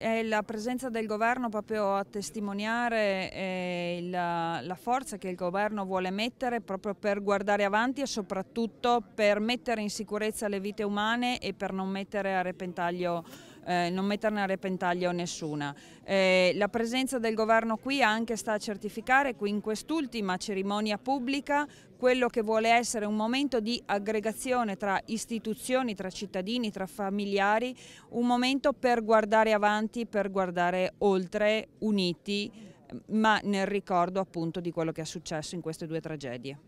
È la presenza del governo proprio a testimoniare eh, la, la forza che il governo vuole mettere proprio per guardare avanti e soprattutto per mettere in sicurezza le vite umane e per non mettere a repentaglio eh, non metterne a repentaglio nessuna. Eh, la presenza del governo qui anche sta a certificare qui in quest'ultima cerimonia pubblica quello che vuole essere un momento di aggregazione tra istituzioni, tra cittadini, tra familiari, un momento per guardare avanti, per guardare oltre, uniti, ma nel ricordo appunto di quello che è successo in queste due tragedie.